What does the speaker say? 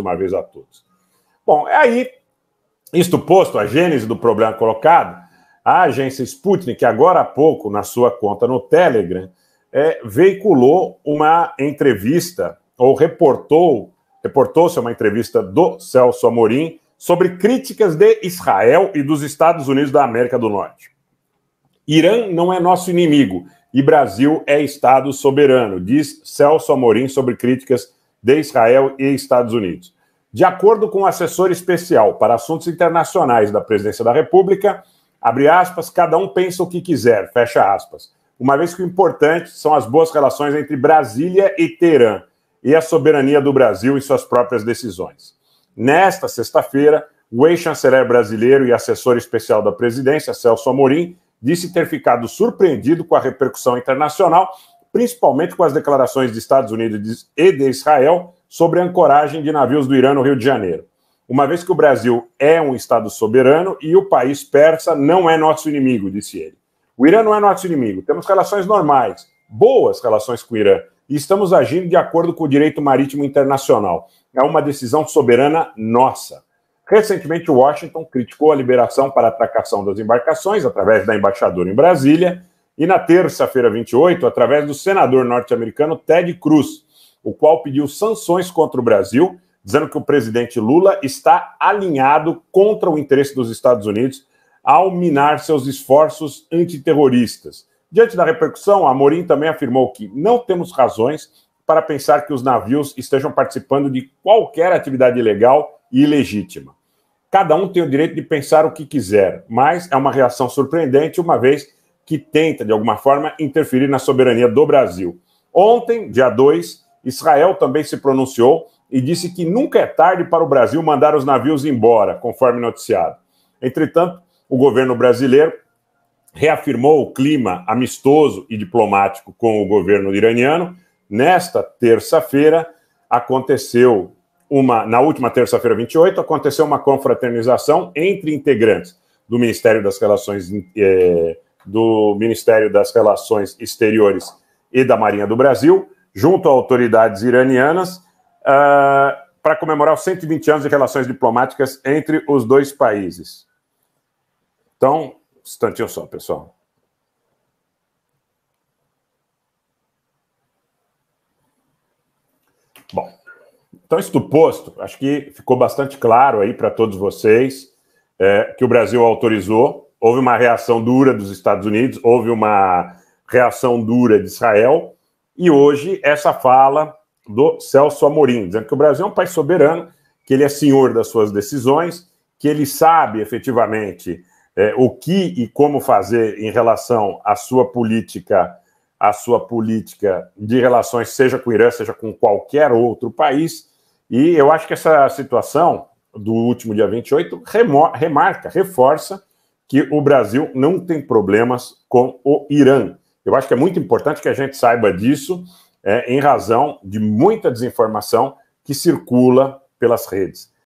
uma vez a todos. Bom, é aí, isto posto, a gênese do problema colocado, a agência Sputnik, agora há pouco, na sua conta no Telegram, é, veiculou uma entrevista, ou reportou, reportou-se uma entrevista do Celso Amorim sobre críticas de Israel e dos Estados Unidos da América do Norte. Irã não é nosso inimigo e Brasil é Estado soberano, diz Celso Amorim sobre críticas de Israel e Estados Unidos. De acordo com o assessor especial para assuntos internacionais da Presidência da República, abre aspas, cada um pensa o que quiser, fecha aspas. Uma vez que o importante são as boas relações entre Brasília e Teherã e a soberania do Brasil em suas próprias decisões. Nesta sexta-feira, o ex-chanceler brasileiro e assessor especial da presidência, Celso Amorim, disse ter ficado surpreendido com a repercussão internacional principalmente com as declarações dos Estados Unidos e de Israel sobre a ancoragem de navios do Irã no Rio de Janeiro. Uma vez que o Brasil é um Estado soberano e o país persa não é nosso inimigo, disse ele. O Irã não é nosso inimigo, temos relações normais, boas relações com o Irã, e estamos agindo de acordo com o direito marítimo internacional. É uma decisão soberana nossa. Recentemente, Washington criticou a liberação para atracação das embarcações através da embaixadora em Brasília e na terça-feira, 28, através do senador norte-americano Ted Cruz, o qual pediu sanções contra o Brasil, dizendo que o presidente Lula está alinhado contra o interesse dos Estados Unidos ao minar seus esforços antiterroristas. Diante da repercussão, a Amorim também afirmou que não temos razões para pensar que os navios estejam participando de qualquer atividade ilegal e ilegítima. Cada um tem o direito de pensar o que quiser, mas é uma reação surpreendente, uma vez que tenta, de alguma forma, interferir na soberania do Brasil. Ontem, dia 2, Israel também se pronunciou e disse que nunca é tarde para o Brasil mandar os navios embora, conforme noticiado. Entretanto, o governo brasileiro reafirmou o clima amistoso e diplomático com o governo iraniano. Nesta terça-feira aconteceu uma, na última terça-feira 28, aconteceu uma confraternização entre integrantes do Ministério das Relações eh, do Ministério das Relações Exteriores e da Marinha do Brasil, junto a autoridades iranianas, uh, para comemorar os 120 anos de relações diplomáticas entre os dois países. Então, um instantinho só, pessoal. Bom, então, isto posto, acho que ficou bastante claro aí para todos vocês é, que o Brasil autorizou houve uma reação dura dos Estados Unidos, houve uma reação dura de Israel, e hoje essa fala do Celso Amorim, dizendo que o Brasil é um país soberano, que ele é senhor das suas decisões, que ele sabe efetivamente é, o que e como fazer em relação à sua política, à sua política de relações, seja com o Irã, seja com qualquer outro país. E eu acho que essa situação do último dia 28 remarca, reforça que o Brasil não tem problemas com o Irã. Eu acho que é muito importante que a gente saiba disso, é, em razão de muita desinformação que circula pelas redes.